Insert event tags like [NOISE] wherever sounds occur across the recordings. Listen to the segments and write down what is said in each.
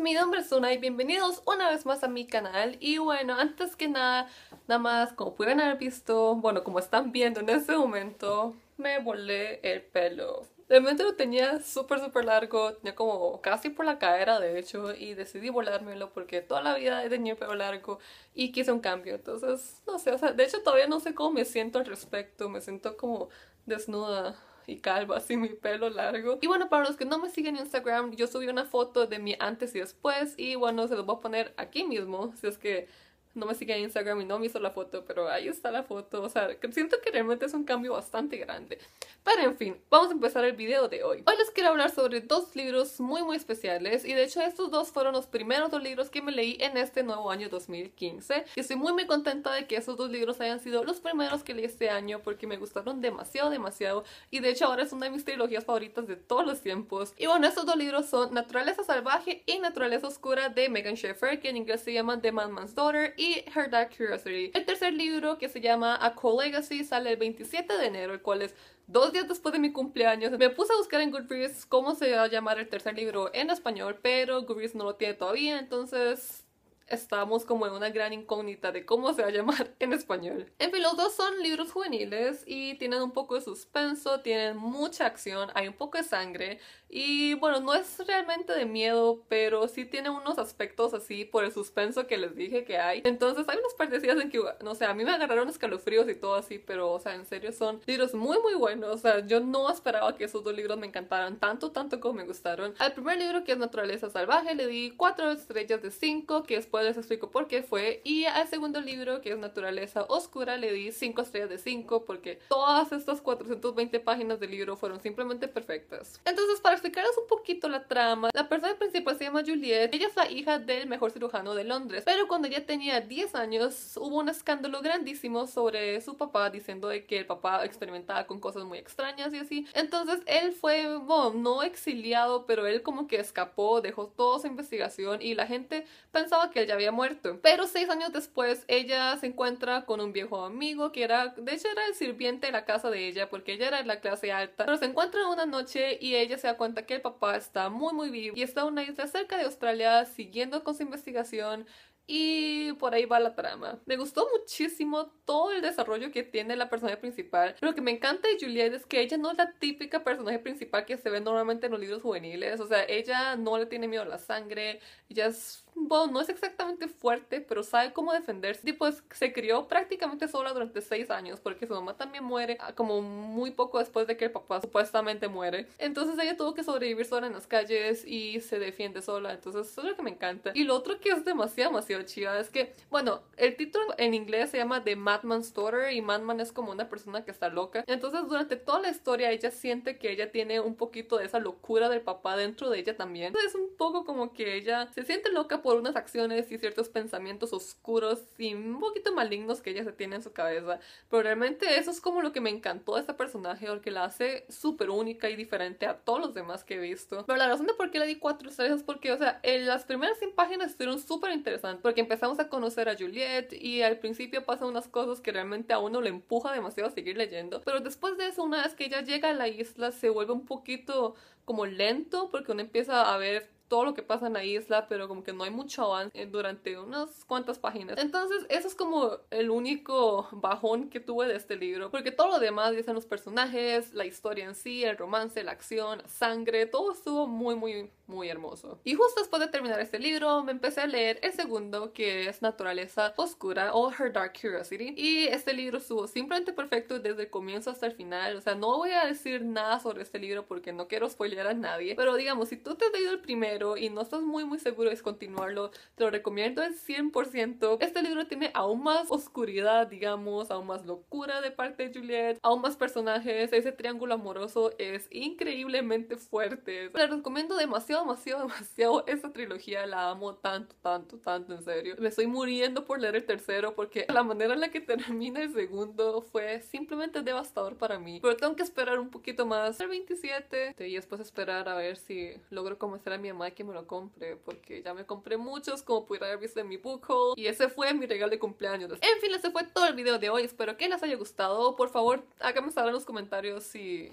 mi nombre es Una y bienvenidos una vez más a mi canal Y bueno, antes que nada, nada más como pueden haber visto, bueno como están viendo en este momento Me volé el pelo de Realmente lo tenía súper súper largo, tenía como casi por la cadera de hecho y decidí volármelo porque toda la vida he tenido el pelo largo y quise un cambio, entonces no sé, o sea, de hecho todavía no sé cómo me siento al respecto, me siento como desnuda y calvo así mi pelo largo. Y bueno, para los que no me siguen en Instagram, yo subí una foto de mi antes y después y bueno, se lo voy a poner aquí mismo, si es que no me sigue en Instagram y no me hizo la foto, pero ahí está la foto. O sea, siento que realmente es un cambio bastante grande. Pero en fin, vamos a empezar el video de hoy. Hoy les quiero hablar sobre dos libros muy muy especiales y de hecho estos dos fueron los primeros dos libros que me leí en este nuevo año 2015 y estoy muy muy contenta de que esos dos libros hayan sido los primeros que leí este año porque me gustaron demasiado demasiado y de hecho ahora es una de mis trilogías favoritas de todos los tiempos. Y bueno, estos dos libros son Naturaleza Salvaje y Naturaleza Oscura de Megan Sheffer que en inglés se llama The Man's Daughter y Her Dark Curiosity. El tercer libro, que se llama A Cold Legacy, sale el 27 de enero, el cual es dos días después de mi cumpleaños. Me puse a buscar en Goodreads cómo se va a llamar el tercer libro en español, pero Goodreads no lo tiene todavía, entonces estamos como en una gran incógnita de cómo se va a llamar [LAUGHS] en español. En fin, los dos son libros juveniles y tienen un poco de suspenso, tienen mucha acción, hay un poco de sangre y bueno, no es realmente de miedo, pero sí tiene unos aspectos así por el suspenso que les dije que hay. Entonces hay unas partecidas en que, no sé, a mí me agarraron escalofríos y todo así, pero o sea, en serio son libros muy muy buenos, o sea, yo no esperaba que esos dos libros me encantaran tanto, tanto como me gustaron. Al primer libro que es Naturaleza Salvaje le di 4 estrellas de 5, que es les explico por qué fue. Y al segundo libro, que es Naturaleza Oscura, le di 5 estrellas de 5 porque todas estas 420 páginas del libro fueron simplemente perfectas. Entonces, para explicaros un poquito la trama, la persona principal se llama Juliet. Ella es la hija del mejor cirujano de Londres, pero cuando ella tenía 10 años hubo un escándalo grandísimo sobre su papá diciendo de que el papá experimentaba con cosas muy extrañas y así. Entonces, él fue, bueno, no exiliado, pero él como que escapó, dejó toda su investigación y la gente pensaba que ya había muerto. Pero seis años después, ella se encuentra con un viejo amigo que era, de hecho, era el sirviente de la casa de ella, porque ella era de la clase alta. Pero se encuentran una noche y ella se da cuenta que el papá está muy, muy vivo y está en una isla cerca de Australia siguiendo con su investigación. Y por ahí va la trama. Me gustó muchísimo todo el desarrollo que tiene la personaje principal. Lo que me encanta de Juliette es que ella no es la típica personaje principal que se ve normalmente en los libros juveniles. O sea, ella no le tiene miedo a la sangre. Ella es bueno, no es exactamente fuerte, pero sabe cómo defenderse. Y pues, se crió prácticamente sola durante seis años porque su mamá también muere ah, como muy poco después de que el papá supuestamente muere. Entonces ella tuvo que sobrevivir sola en las calles y se defiende sola. Entonces eso es lo que me encanta. Y lo otro que es demasiado, demasiado chida es que, bueno, el título en inglés se llama The Madman's Daughter y Madman es como una persona que está loca. Entonces durante toda la historia ella siente que ella tiene un poquito de esa locura del papá dentro de ella también. Entonces, es un poco como que ella se siente loca por unas acciones y ciertos pensamientos oscuros y un poquito malignos que ella se tiene en su cabeza. Pero realmente eso es como lo que me encantó de este personaje porque la hace súper única y diferente a todos los demás que he visto. Pero la razón de por qué le di cuatro estrellas es porque, o sea, en las primeras 100 páginas estuvieron súper interesantes porque empezamos a conocer a Juliette y al principio pasan unas cosas que realmente a uno le empuja demasiado a seguir leyendo. Pero después de eso, una vez que ella llega a la isla, se vuelve un poquito como lento porque uno empieza a ver todo lo que pasa en la isla, pero como que no hay mucho avance eh, durante unas cuantas páginas. Entonces, eso es como el único bajón que tuve de este libro, porque todo lo demás, ya sean los personajes, la historia en sí, el romance, la acción, sangre, todo estuvo muy, muy, muy hermoso. Y justo después de terminar este libro, me empecé a leer el segundo, que es Naturaleza Oscura o Her Dark Curiosity. Y este libro estuvo simplemente perfecto desde el comienzo hasta el final. O sea, no voy a decir nada sobre este libro porque no quiero spoilear a nadie, pero digamos, si tú te has leído el primero, y no estás muy muy seguro de continuarlo, te lo recomiendo al 100%. Este libro tiene aún más oscuridad, digamos, aún más locura de parte de Juliet, aún más personajes, ese triángulo amoroso es increíblemente fuerte. te recomiendo demasiado, demasiado, [LAUGHS] demasiado esta trilogía, la amo tanto, tanto, tanto, en serio. Me estoy muriendo por leer el tercero porque la manera en la que termina el segundo fue simplemente devastador para mí. Pero tengo que esperar un poquito más, el 27, y después esperar a ver si logro convencer a mi mamá que me lo compre porque ya me compré muchos como pudiera haber visto en mi book haul y ese fue mi regalo de cumpleaños. En fin, ese fue todo el video de hoy. Espero que les haya gustado. Por favor, háganme saber en los comentarios si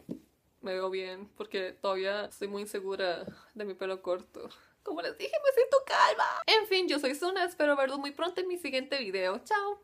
me veo bien porque todavía estoy muy insegura de mi pelo corto. Como les dije, me siento calma. En fin, yo soy Suna. Espero verlos muy pronto en mi siguiente video. ¡Chao!